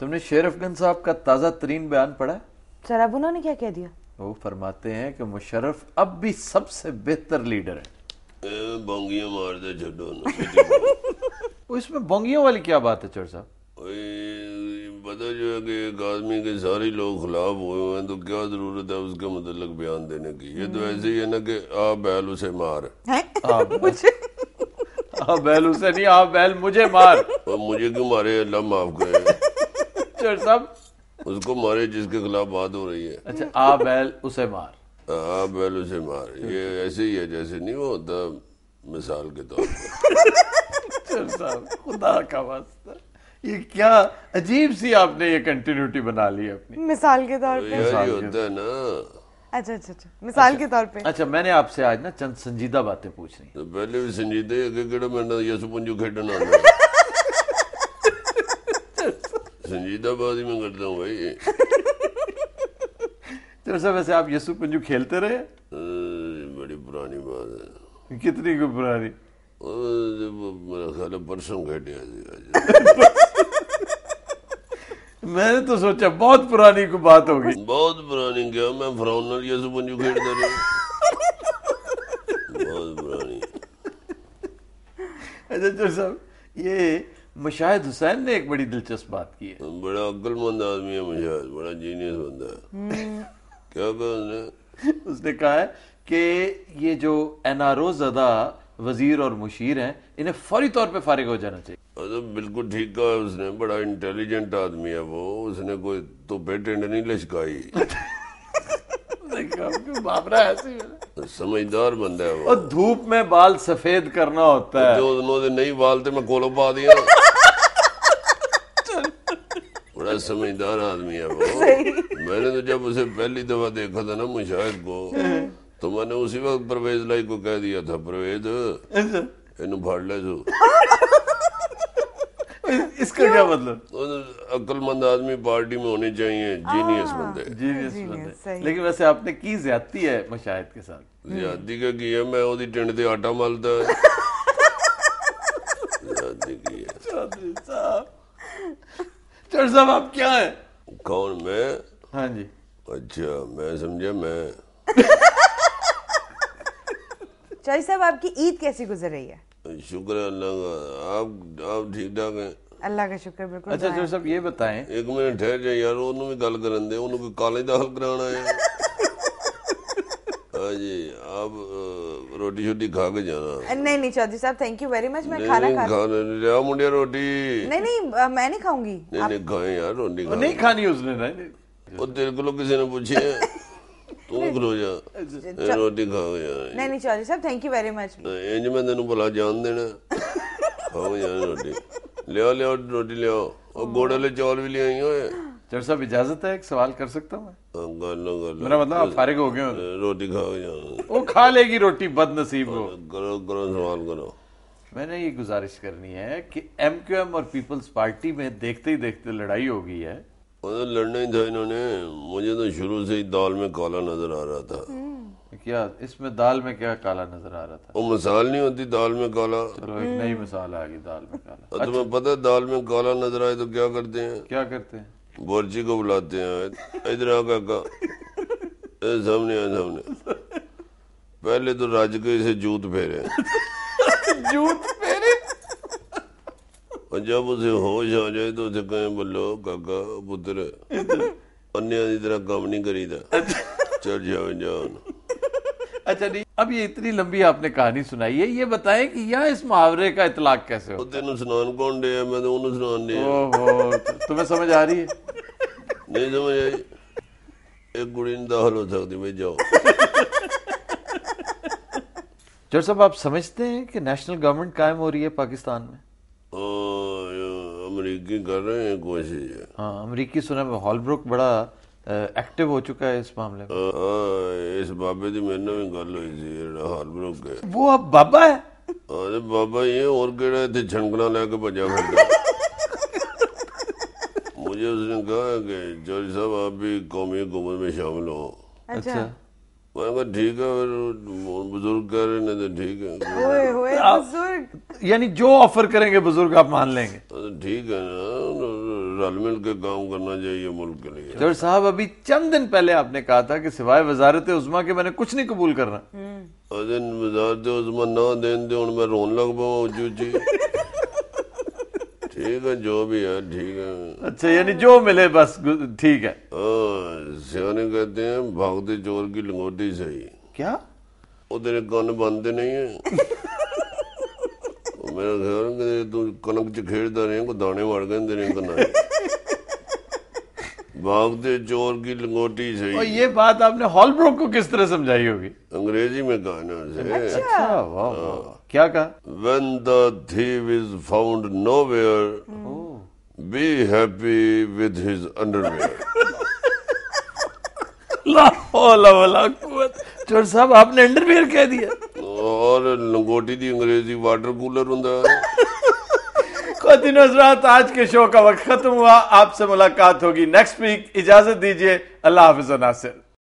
तुमने शेर अफगन साहब का ताज़ा तरीन बयान पढ़ा सर अब उन्होंने क्या कह दिया वो फरमाते हैं कि मुशरफ अब भी सबसे बेहतर लीडर है बोंगियों मार दे झड्डो इसमें बोंगियों वाली क्या बात है चोर साहब पता जो है कि एक आदमी के सारे लोग खिलाफ हुए हैं तो क्या जरूरत है उसके मतलब बयान देने की ये तो हम्म। ऐसे ही है ना कि आप बैल उसे मार आप बैल उसे नहीं आप बैल मुझे मार मुझे क्यों मारे अल्लाह माफ करे साहब उसको मारे जिसके खिलाफ बात हो रही है अच्छा आ बैल उसे मार हाँ, आ बैल उसे मार ये ऐसे ही है जैसे नहीं होता मिसाल के तौर पर साहब खुदा का वास्ता ये क्या अजीब सी आपने ये कंटिन्यूटी बना ली अपनी मिसाल के तौर तो पे ये होता है ना अच्छा अच्छा अच्छा मिसाल अच्छा, के तौर पे अच्छा मैंने आपसे आज ना चंद संजीदा बातें पूछनी तो पहले भी संजीदा अगे केड़ा मैं ये सुपुंजू खेडन आना संजीदाबाजी में करता हूँ भाई तो सर वैसे आप यसु पंजू खेलते रहे बड़ी पुरानी बात है कितनी को पुरानी मेरा ख्याल परसों मैंने तो सोचा बहुत पुरानी को बात होगी बहुत पुरानी क्या मैं फ्राउनल यसु पंजू खेलता रहा बहुत पुरानी अच्छा साहब ये मुशाहिद हुसैन ने एक बड़ी दिलचस्प बात की है बड़ा अक्लमंद आदमी है मुशाहिद बड़ा जीनियस बंदा है हम्म। क्या कहा उसने उसने कहा है कि ये जो एन आर ओ जदा वजीर और मुशीर हैं इन्हें फौरी तौर पर फारिग हो जाना चाहिए तो बिल्कुल ठीक कहा उसने बड़ा इंटेलिजेंट आदमी है वो उसने कोई तो पेटेंट नहीं लचकाई तो समझदार बंदा है वो धूप में बाल सफेद करना होता है जो उन्होंने नहीं बालते थे मैं कोलो पा दिया बड़ा समझदार आदमी है वो मैंने तो जब उसे पहली दफा देखा था ना मुशाहिद को तो मैंने उसी वक्त परवेज लाई को कह दिया था परवेज अच्छा। इन फाड़ ले जो इसका क्या मतलब तो अक्लमंद आदमी पार्टी में होने चाहिए जीनियस बंदे जीनियस बंदे लेकिन वैसे आपने की ज्यादती है मुशाहिद के साथ ज्यादती का की है मैं ओदी टिंड आटा मलता डॉक्टर साहब आप क्या है कौन मैं हाँ जी अच्छा मैं समझे मैं चाई साहब आपकी ईद कैसी गुजर रही है शुक्र अल्लाह का आप आप ठीक ठाक हैं अल्लाह का शुक्र ਬਿਲਕੁਲ अच्छा जो साहब ये बताएं एक मिनट ठहर जाए यार भी गल ਗੱਲ ਕਰਨ ਦੇ ਉਹਨੂੰ ਕੋਈ ਕਾਲਜ ਦਾਖਲ ਕਰਾਉਣਾ ਹੈ जी आप रोटी नहीं मैं नहीं, खाऊंगी नहीं खाए यार नहीं खानी तू खलो जा अच्छा, रोटी खा वेरी मच इंज तेन भला जान देना रोटी लिया रोटी लिया गोड़े वाले चावल भी ले साहब इजाजत है एक सवाल कर सकता हूँ मेरा मतलब आप फारिग हो गए रोटी खाओ वो खा लेगी रोटी बद नसीब करो करो सवाल करो मैंने ये गुजारिश करनी है कि एम क्यू एम और पीपल्स पार्टी में देखते ही देखते लड़ाई हो गई है तो लड़ना ही था इन्होंने मुझे तो शुरू से ही दाल में काला नजर आ रहा था हम्म। क्या इसमें दाल में क्या काला नजर आ रहा था वो मिसाल नहीं होती दाल में काला चलो एक नई मिसाल आ गई दाल में काला तुम्हें अच्छा। पता है दाल में काला नजर आए तो क्या करते हैं क्या करते हैं बोर्ची को बुलाते हैं इधर आ काका सामने आ सामने पहले तो राज के से जूत फेरे जूत फेरे और जब उसे होश आ जाए तो उसे कहें बोलो काका पुत्र अन्य इधर काम नहीं करीदा चल जाओ जाओ अच्छा नहीं अब ये इतनी लंबी आपने कहानी सुनाई है ये बताएं कि यहाँ इस मुहावरे का इतलाक कैसे होता है तेन सुनान कौन डे मैं तो उन्होंने सुनान दिया तुम्हें तो, तो समझ आ रही है નહીં साहब आप समझते हैं कि नेशनल गवर्नमेंट कायम हो रही है पाकिस्तान में अमरीकी कर रहे हैं कोशिश हाँ अमरीकी सुना में हॉलब्रुक बड़ा एक्टिव हो चुका है इस मामले में आ, इस बाबे की मैंने भी गल हुई थी हॉलब्रुक वो अब बाबा है अरे बाबा ये और केड़ा इतने छनकना लेके भजा मुझे उसने कहा कि जोरी साहब आप भी कौमी हुकूमत में शामिल हो अच्छा, अच्छा। मैंने कहा ठीक है फिर बुजुर्ग कह रहे नहीं तो ठीक है बुजुर्ग यानी जो ऑफर करेंगे बुजुर्ग आप मान लेंगे तो ठीक है ना तो रल मिल के काम करना चाहिए मुल्क के लिए चौधरी साहब अभी चंद दिन पहले आपने कहा था कि सिवाय वजारत उजमा के मैंने कुछ नहीं कबूल करना हम्म। अरे वजारत उजमा ना दें दे तो मैं रोन लग पाऊँ जी ठीक है तो जो भी है ठीक है अच्छा यानी जो मिले बस ठीक है सियाने कहते हैं भागते चोर की लंगोटी सही क्या वो तेरे कान बनते नहीं है मेरा ख्याल तू कनक च खेड़ता रहे को दाने वड़ गए तेरे कनाए भागते चोर की लंगोटी सही और ये बात आपने हॉल ब्रोक को किस तरह समझाई होगी अंग्रेजी में गाना से अच्छा वाह हाँ। क्या कहा when the thief is found nowhere, mm. be happy with his underwear. चोर साहब आपने अंडरवियर कह दिया और लंगोटी दी अंग्रेजी वाटर कूलर होंगे दिनों रात आज के शो का वक्त खत्म हुआ आपसे मुलाकात होगी नेक्स्ट वीक इजाजत दीजिए अल्लाह हाफिज नासिर